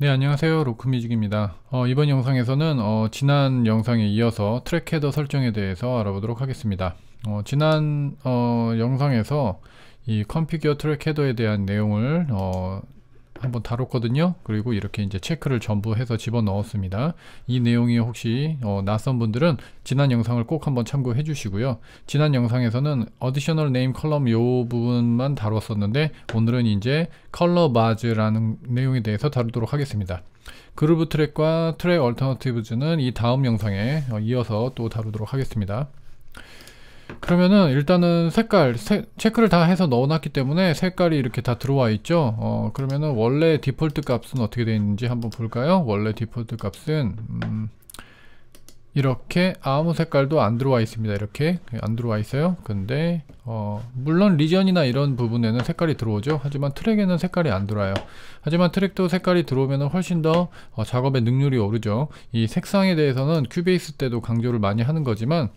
네 안녕하세요 로크뮤직입니다 어, 이번 영상에서는 어, 지난 영상에 이어서 트랙 헤더 설정에 대해서 알아보도록 하겠습니다 어, 지난 어, 영상에서 이 컴피규어 트랙 헤더에 대한 내용을 어, 한번 다뤘거든요. 그리고 이렇게 이제 체크를 전부 해서 집어넣었습니다. 이 내용이 혹시 어, 낯선 분들은 지난 영상을 꼭 한번 참고해 주시고요. 지난 영상에서는 additional name column 요 부분만 다뤘었는데 오늘은 이제 color bar라는 내용에 대해서 다루도록 하겠습니다. 그루브 트랙과 트랙 얼터너티브즈는 이 다음 영상에 어, 이어서 또 다루도록 하겠습니다. 그러면은 일단은 색깔 세, 체크를 다 해서 넣어놨기 때문에 색깔이 이렇게 다 들어와 있죠 어, 그러면은 원래 디폴트 값은 어떻게 되어 있는지 한번 볼까요 원래 디폴트 값은 음, 이렇게 아무 색깔도 안 들어와 있습니다 이렇게 안 들어와 있어요 근데 어 물론 리전이나 이런 부분에는 색깔이 들어오죠 하지만 트랙에는 색깔이 안 들어와요 하지만 트랙도 색깔이 들어오면 훨씬 더어 작업의 능률이 오르죠 이 색상에 대해서는 큐베이스 때도 강조를 많이 하는 거지만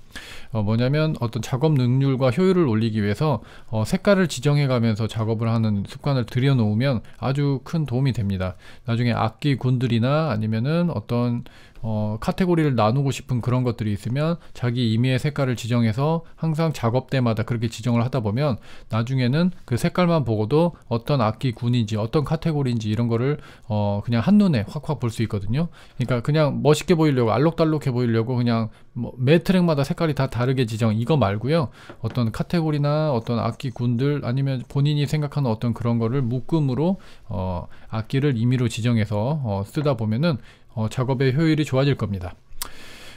어 뭐냐면 어떤 작업 능률과 효율을 올리기 위해서 어, 색깔을 지정해 가면서 작업을 하는 습관을 들여 놓으면 아주 큰 도움이 됩니다 나중에 악기 군들이나 아니면은 어떤 어, 카테고리를 나누고 싶은 그런 것들이 있으면 자기 임의의 색깔을 지정해서 항상 작업 때마다 그렇게 지정을 하다 보면 나중에는 그 색깔만 보고도 어떤 악기 군인지 어떤 카테고리인지 이런 거를 어, 그냥 한눈에 확확 볼 수 있거든요. 그러니까 그냥 멋있게 보이려고 알록달록해 보이려고 그냥 뭐매 트랙마다 색깔이 다 다르게 지정 이거 말고요. 어떤 카테고리나 어떤 악기 군들 아니면 본인이 생각하는 어떤 그런 거를 묶음으로 어, 악기를 임의로 지정해서 어, 쓰다 보면은 어, 작업의 효율이 좋아질 겁니다.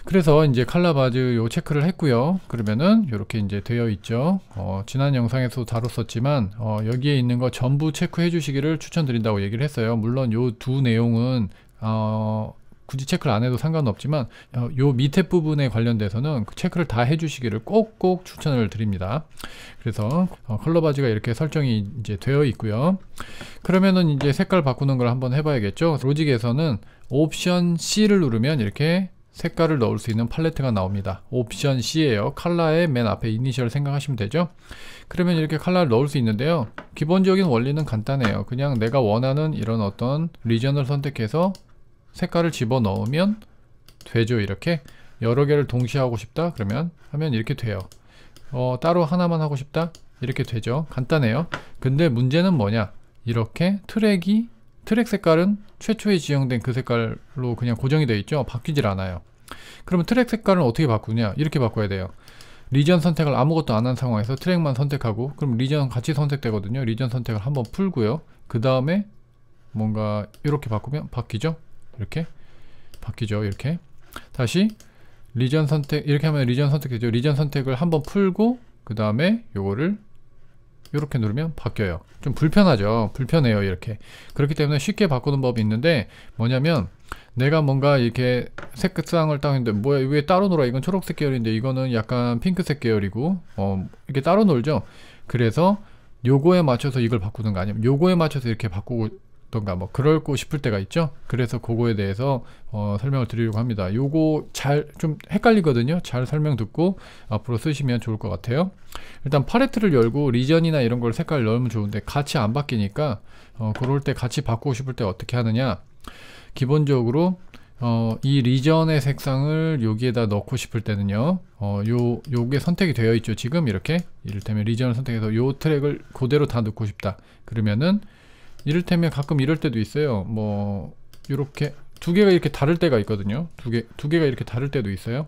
그래서 이제 칼라 바즈 요 체크를 했고요. 그러면은 이렇게 이제 되어 있죠. 어, 지난 영상에서 도 다뤘었지만 어, 여기에 있는 거 전부 체크해 주시기를 추천드린다고 얘기를 했어요. 물론 요 두 내용은 어, 굳이 체크를 안 해도 상관없지만 어, 요 밑에 부분에 관련돼서는 그 체크를 다 해주시기를 꼭꼭 추천을 드립니다. 그래서 어, 컬러 바지가 이렇게 설정이 이제 되어 있고요. 그러면은 이제 색깔 바꾸는 걸 한번 해봐야겠죠. 로직에서는 옵션 C를 누르면 이렇게 색깔을 넣을 수 있는 팔레트가 나옵니다. 옵션 c 에요 칼라의 맨 앞에 이니셜 생각하시면 되죠. 그러면 이렇게 칼라를 넣을 수 있는데요. 기본적인 원리는 간단해요. 그냥 내가 원하는 이런 어떤 리전을 선택해서 색깔을 집어넣으면 되죠 이렇게 여러 개를 동시에 하고 싶다 그러면 하면 이렇게 돼요 어, 따로 하나만 하고 싶다 이렇게 되죠 간단해요 근데 문제는 뭐냐 이렇게 트랙이 트랙 색깔은 최초에 지정된 그 색깔로 그냥 고정이 되어 있죠 바뀌질 않아요 그러면 트랙 색깔은 어떻게 바꾸냐 이렇게 바꿔야 돼요 리전 선택을 아무것도 안 한 상황에서 트랙만 선택하고 그럼 리전 같이 선택되거든요 리전 선택을 한번 풀고요 그 다음에 뭔가 이렇게 바꾸면 바뀌죠 이렇게 바뀌죠. 이렇게 다시 리전 선택 이렇게 하면 리전 선택되죠. 리전 선택을 한번 풀고 그 다음에 요거를 이렇게 누르면 바뀌어요. 좀 불편하죠. 불편해요. 이렇게. 그렇기 때문에 쉽게 바꾸는 법이 있는데 뭐냐면 내가 뭔가 이렇게 색상을 따는데 뭐야 이게 따로 놀아 이건 초록색 계열인데 이거는 약간 핑크색 계열이고 어 이렇게 따로 놀죠. 그래서 요거에 맞춰서 이걸 바꾸는 거 아니면 요거에 맞춰서 이렇게 바꾸고 라던가 뭐 그럴고 싶을 때가 있죠 그래서 그거에 대해서 어, 설명을 드리려고 합니다 요거 잘 좀 헷갈리거든요 잘 설명 듣고 앞으로 쓰시면 좋을 것 같아요 일단 팔레트를 열고 리전이나 이런 걸 색깔 넣으면 좋은데 같이 안 바뀌니까 어, 그럴 때 같이 바꾸고 싶을 때 어떻게 하느냐 기본적으로 어, 이 리전의 색상을 여기에다 넣고 싶을 때는요 어, 요, 요게 선택이 되어 있죠 지금 이렇게 이를테면 리전을 선택해서 요 트랙을 그대로 다 넣고 싶다 그러면은 이를테면 가끔 이럴 때도 있어요 뭐 이렇게 두 개가 이렇게 다를 때가 있거든요 두 개 두 개가 이렇게 다를 때도 있어요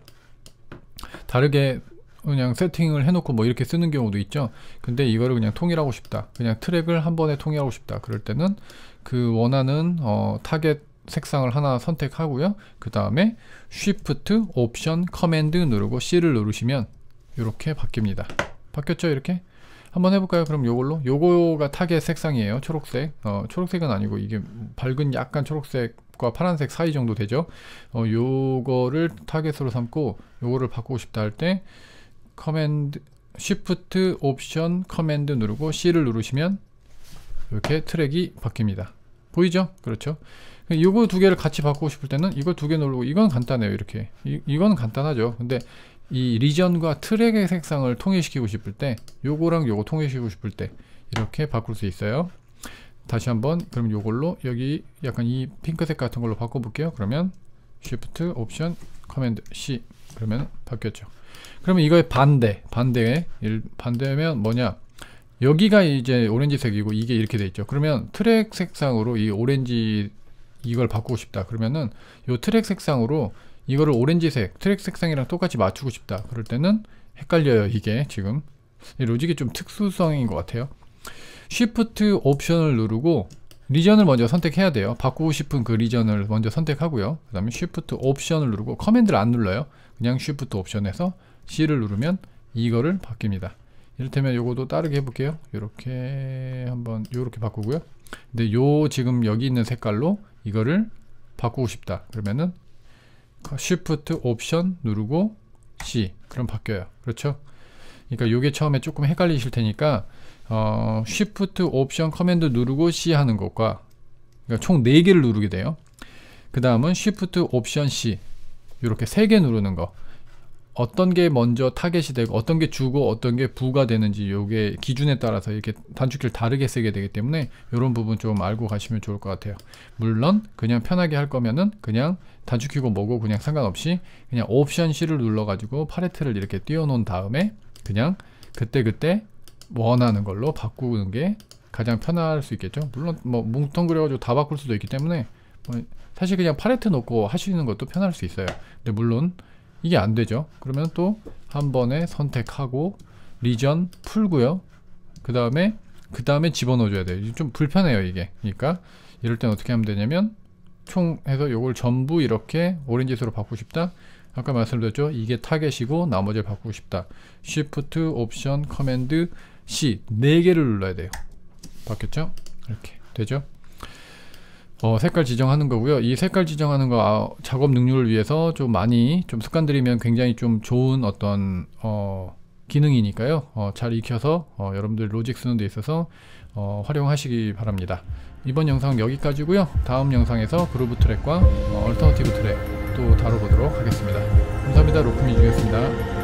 다르게 그냥 세팅을 해놓고 뭐 이렇게 쓰는 경우도 있죠 근데 이거를 그냥 통일하고 싶다 그냥 트랙을 한 번에 통일하고 싶다 그럴 때는 그 원하는 어, 타겟 색상을 하나 선택하고요 그 다음에 Shift, 옵션, 커맨드 누르고 C를 누르시면 이렇게 바뀝니다 바뀌었죠 이렇게 한번 해볼까요? 그럼 요걸로 요거가 타겟 색상이에요. 초록색. 어, 초록색은 아니고 이게 밝은 약간 초록색과 파란색 사이 정도 되죠. 어, 요거를 타겟으로 삼고 요거를 바꾸고 싶다 할 때 커맨드 s 프트 옵션 커맨드 누르고 C를 누르시면 이렇게 트랙이 바뀝니다. 보이죠? 그렇죠. 요거두 개를 같이 바꾸고 싶을 때는 이거 두 개 누르고 이건 간단해요. 이렇게 이, 건 간단하죠. 근데 이 리전과 트랙의 색상을 통일시키고 싶을 때 요거랑 요거 통일시키고 싶을 때 이렇게 바꿀 수 있어요 다시 한번 그럼 요걸로 여기 약간 이 핑크색 같은 걸로 바꿔볼게요 그러면 Shift, Option, C o m m a n d C 그러면 바뀌었죠 그러면 이거의 반대 반대 에 반대면 뭐냐 여기가 이제 오렌지색이고 이게 이렇게 돼 있죠 그러면 트랙 색상으로 이 오렌지 이걸 바꾸고 싶다 그러면은 요 트랙 색상으로 이거를 오렌지색 트랙 색상이랑 똑같이 맞추고 싶다 그럴 때는 헷갈려요 이게 지금 로직이 좀 특수성인 것 같아요 쉬프트 옵션을 누르고 리전을 먼저 선택해야 돼요 바꾸고 싶은 그 리전을 먼저 선택하고요 그 다음에 쉬프트 옵션을 누르고 커맨드를 안 눌러요 그냥 쉬프트 옵션에서 C를 누르면 이거를 바뀝니다 이를테면 요거도 따르게 해볼게요 이렇게 한번 이렇게 바꾸고요 근데 요 지금 여기 있는 색깔로 이거를 바꾸고 싶다 그러면은 그 shift 옵션 누르고 C 그럼 바뀌어요 그렇죠 그러니까 요게 처음에 조금 헷갈리실 테니까 어, Shift 옵션 커맨드 누르고 C 하는 것과 그러니까 총 4개를 누르게 돼요 그 다음은 Shift 옵션 C 이렇게 3개 누르는 거 어떤 게 먼저 타겟이 되고 어떤 게 주고 어떤 게 부가 되는지 요게 기준에 따라서 이렇게 단축키를 다르게 쓰게 되기 때문에 요런 부분 좀 알고 가시면 좋을 것 같아요 물론 그냥 편하게 할 거면은 그냥 단축키고 뭐고 그냥 상관없이 그냥 옵션 C를 눌러 가지고 팔레트를 이렇게 띄워 놓은 다음에 그냥 그때그때 그때 원하는 걸로 바꾸는 게 가장 편할 수 있겠죠 물론 뭐 뭉텅그려 가지고 다 바꿀 수도 있기 때문에 뭐 사실 그냥 팔레트 놓고 하시는 것도 편할 수 있어요 근데 물론 이게 안 되죠. 그러면 또 한 번에 선택하고 리전 풀고요. 그 다음에 그 다음에 집어넣어줘야 돼요. 좀 불편해요 이게. 그러니까 이럴 땐 어떻게 하면 되냐면 총 해서 요걸 전부 이렇게 오렌지색으로 바꾸고 싶다. 아까 말씀드렸죠. 이게 타겟이고 나머지를 바꾸고 싶다. Shift, 옵션, 커맨드, C 네 개를 눌러야 돼요. 바뀌었죠? 이렇게 되죠? 어, 색깔 지정하는 거고요. 이 색깔 지정하는 거 아, 작업 능률을 위해서 좀 많이 좀 습관들이면 굉장히 좀 좋은 어떤 어, 기능이니까요. 어, 잘 익혀서 어, 여러분들 로직 쓰는 데 있어서 어, 활용하시기 바랍니다. 이번 영상 여기까지고요. 다음 영상에서 그루브 트랙과 어, 얼터너티브 트랙 또 다뤄보도록 하겠습니다. 감사합니다. 로크미즈였습니다.